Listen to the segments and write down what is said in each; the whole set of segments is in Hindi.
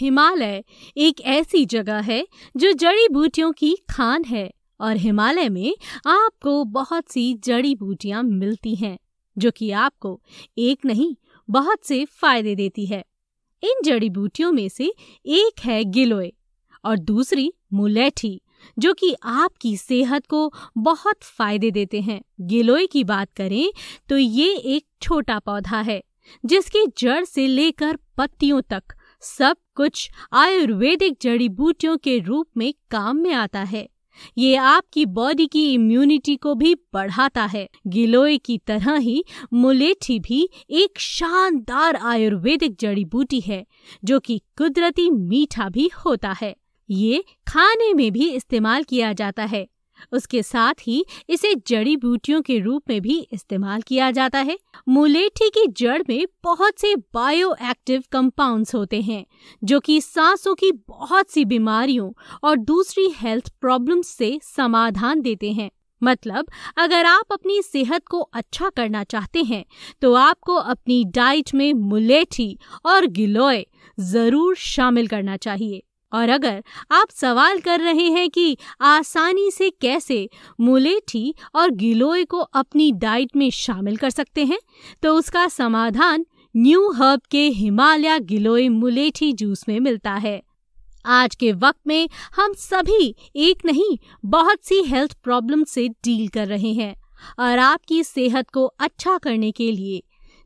हिमालय एक ऐसी जगह है जो जड़ी बूटियों की खान है और हिमालय में आपको बहुत सी जड़ी बूटियां मिलती हैं जो कि आपको एक नहीं बहुत से फायदे देती है इन जड़ी बूटियों में से एक है गिलोय और दूसरी मुलेठी जो कि आपकी सेहत को बहुत फायदे देते हैं गिलोय की बात करें तो ये एक छोटा पौधा है जिसकी जड़ से लेकर पत्तियों तक सब कुछ आयुर्वेदिक जड़ी बूटियों के रूप में काम में आता है ये आपकी बॉडी की इम्यूनिटी को भी बढ़ाता है गिलोय की तरह ही मुलेठी भी एक शानदार आयुर्वेदिक जड़ी बूटी है जो कि कुदरती मीठा भी होता है ये खाने में भी इस्तेमाल किया जाता है उसके साथ ही इसे जड़ी बूटियों के रूप में भी इस्तेमाल किया जाता है मुलेठी की जड़ में बहुत से बायो एक्टिव कंपाउंड्स होते हैं जो कि सांसों की बहुत सी बीमारियों और दूसरी हेल्थ प्रॉब्लम्स से समाधान देते हैं मतलब अगर आप अपनी सेहत को अच्छा करना चाहते हैं तो आपको अपनी डाइट में मुलेठी और गिलोय ज़रूर शामिल करना चाहिए और अगर आप सवाल कर रहे हैं कि आसानी से कैसे मुलेठी और गिलोय को अपनी डाइट में शामिल कर सकते हैं तो उसका समाधान न्यू हर्ब के हिमालय गिलोय मुलेठी जूस में मिलता है आज के वक्त में हम सभी एक नहीं बहुत सी हेल्थ प्रॉब्लम से डील कर रहे हैं और आपकी सेहत को अच्छा करने के लिए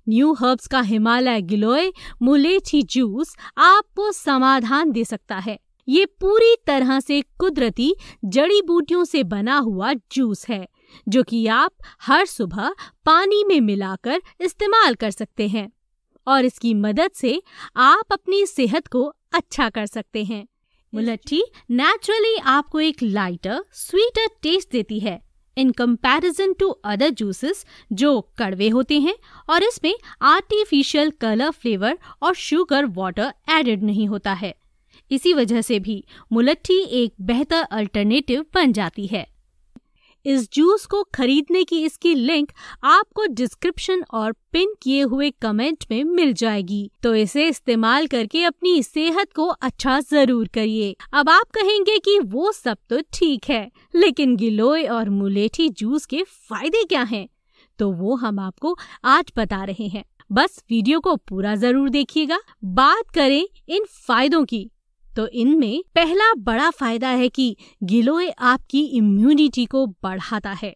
न्यू हर्ब्स का हिमालय गिलोय मुलेठी जूस आपको समाधान दे सकता है ये पूरी तरह से कुदरती जड़ी बूटियों से बना हुआ जूस है जो कि आप हर सुबह पानी में मिलाकर इस्तेमाल कर सकते हैं और इसकी मदद से आप अपनी सेहत को अच्छा कर सकते हैं मुलट्ठी नेचुरली आपको एक लाइटर स्वीटर टेस्ट देती है in comparison to other juices जो कड़वे होते हैं और इसमें आर्टिफिशियल कलर फ्लेवर और शुगर वाटर एडेड नहीं होता है इसी वजह से भी मुलट्ठी एक बेहतर अल्टरनेटिव बन जाती है इस जूस को खरीदने की इसकी लिंक आपको डिस्क्रिप्शन और पिन किए हुए कमेंट में मिल जाएगी तो इसे इस्तेमाल करके अपनी सेहत को अच्छा जरूर करिए अब आप कहेंगे कि वो सब तो ठीक है लेकिन गिलोय और मुलेठी जूस के फायदे क्या हैं? तो वो हम आपको आज बता रहे हैं बस वीडियो को पूरा जरूर देखिएगा बात करें इन फायदों की तो इनमें पहला बड़ा फायदा है कि गिलोय आपकी इम्यूनिटी को बढ़ाता है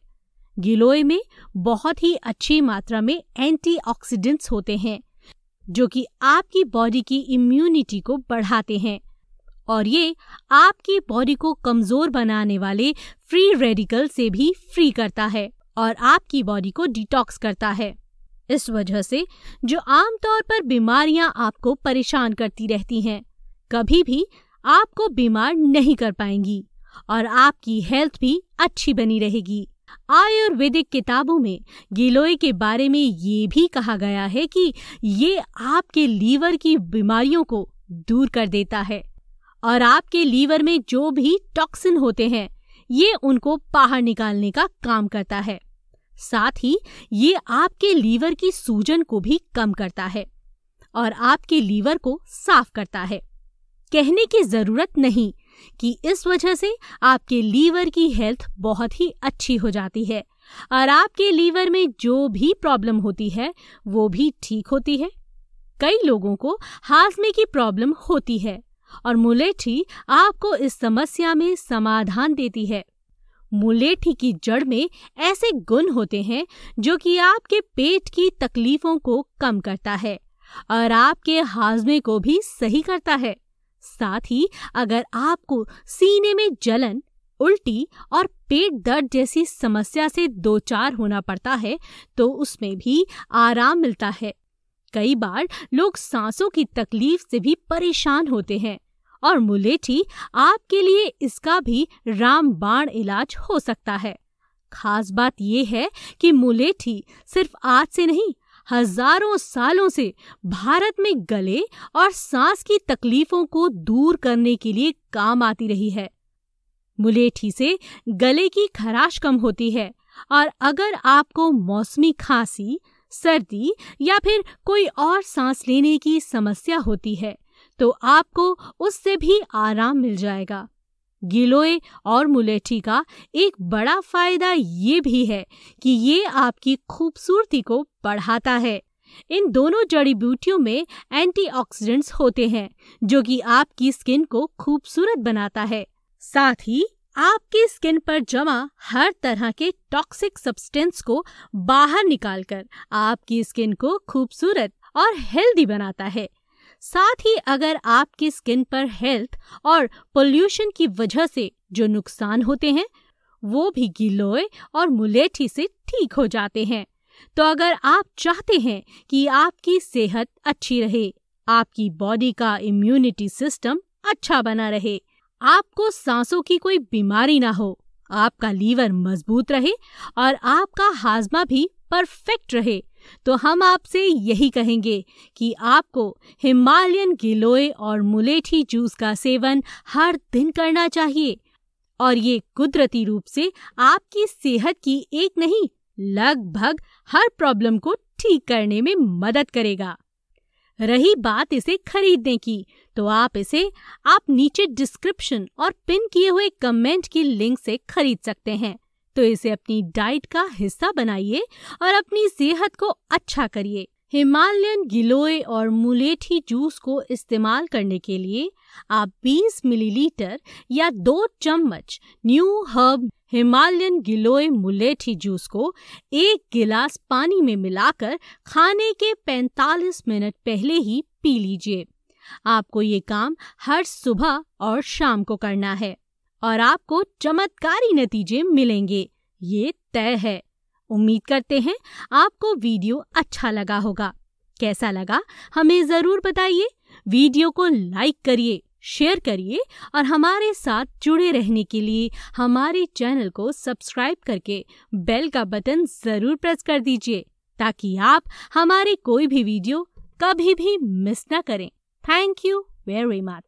गिलोय में बहुत ही अच्छी मात्रा में एंटीऑक्सीडेंट्स होते हैं जो कि आपकी बॉडी की इम्यूनिटी को बढ़ाते हैं और ये आपकी बॉडी को कमजोर बनाने वाले फ्री रेडिकल से भी फ्री करता है और आपकी बॉडी को डिटॉक्स करता है इस वजह से जो आमतौर पर बीमारियां आपको परेशान करती रहती हैं कभी भी आपको बीमार नहीं कर पाएंगी और आपकी हेल्थ भी अच्छी बनी रहेगी आयुर्वेदिक किताबों में गिलोय के बारे में ये भी कहा गया है कि ये आपके लीवर की बीमारियों को दूर कर देता है और आपके लीवर में जो भी टॉक्सिन होते हैं ये उनको बाहर निकालने का काम करता है साथ ही ये आपके लीवर की सूजन को भी कम करता है और आपके लीवर को साफ करता है कहने की ज़रूरत नहीं कि इस वजह से आपके लीवर की हेल्थ बहुत ही अच्छी हो जाती है और आपके लीवर में जो भी प्रॉब्लम होती है वो भी ठीक होती है कई लोगों को हाजमे की प्रॉब्लम होती है और मुलेठी आपको इस समस्या में समाधान देती है मुलेठी की जड़ में ऐसे गुण होते हैं जो कि आपके पेट की तकलीफों को कम करता है और आपके हाजमे को भी सही करता है साथ ही अगर आपको सीने में जलन उल्टी और पेट दर्द जैसी समस्या से दो चार होना पड़ता है तो उसमें भी आराम मिलता है कई बार लोग सांसों की तकलीफ से भी परेशान होते हैं और मुलेठी आपके लिए इसका भी रामबाण इलाज हो सकता है खास बात यह है कि मुलेठी सिर्फ आज से नहीं हजारों सालों से भारत में गले और सांस की तकलीफों को दूर करने के लिए काम आती रही है मुलेठी से गले की खराश कम होती है और अगर आपको मौसमी खांसी सर्दी या फिर कोई और सांस लेने की समस्या होती है तो आपको उससे भी आराम मिल जाएगा गिलोय और मुलेठी का एक बड़ा फायदा ये भी है कि ये आपकी खूबसूरती को बढ़ाता है इन दोनों जड़ी बूटियों में एंटीऑक्सीडेंट्स होते हैं जो कि आपकी स्किन को खूबसूरत बनाता है साथ ही आपकी स्किन पर जमा हर तरह के टॉक्सिक सब्सटेंस को बाहर निकालकर आपकी स्किन को खूबसूरत और हेल्दी बनाता है साथ ही अगर आपकी स्किन पर हेल्थ और पोल्यूशन की वजह से जो नुकसान होते हैं वो भी गिलोय और मुलेठी से ठीक हो जाते हैं तो अगर आप चाहते हैं कि आपकी सेहत अच्छी रहे आपकी बॉडी का इम्यूनिटी सिस्टम अच्छा बना रहे आपको सांसों की कोई बीमारी ना हो आपका लीवर मजबूत रहे और आपका हाजमा भी परफेक्ट रहे तो हम आपसे यही कहेंगे कि आपको हिमालयन गिलोय और मुलेठी जूस का सेवन हर दिन करना चाहिए और ये कुदरती रूप से आपकी सेहत की एक नहीं लगभग हर प्रॉब्लम को ठीक करने में मदद करेगा रही बात इसे खरीदने की तो आप इसे आप नीचे डिस्क्रिप्शन और पिन किए हुए कमेंट की लिंक से खरीद सकते हैं तो इसे अपनी डाइट का हिस्सा बनाइए और अपनी सेहत को अच्छा करिए हिमालयन गिलोय और मुलेठी जूस को इस्तेमाल करने के लिए आप 20 मिलीलीटर या दो चम्मच न्यू हर्ब हिमालयन गिलोय मुलेठी जूस को एक गिलास पानी में मिलाकर खाने के 45 मिनट पहले ही पी लीजिए आपको ये काम हर सुबह और शाम को करना है और आपको चमत्कारी नतीजे मिलेंगे ये तय है उम्मीद करते हैं आपको वीडियो अच्छा लगा होगा कैसा लगा हमें ज़रूर बताइए वीडियो को लाइक करिए शेयर करिए और हमारे साथ जुड़े रहने के लिए हमारे चैनल को सब्सक्राइब करके बेल का बटन ज़रूर प्रेस कर दीजिए ताकि आप हमारे कोई भी वीडियो कभी भी मिस ना करें थैंक यू वेरी मच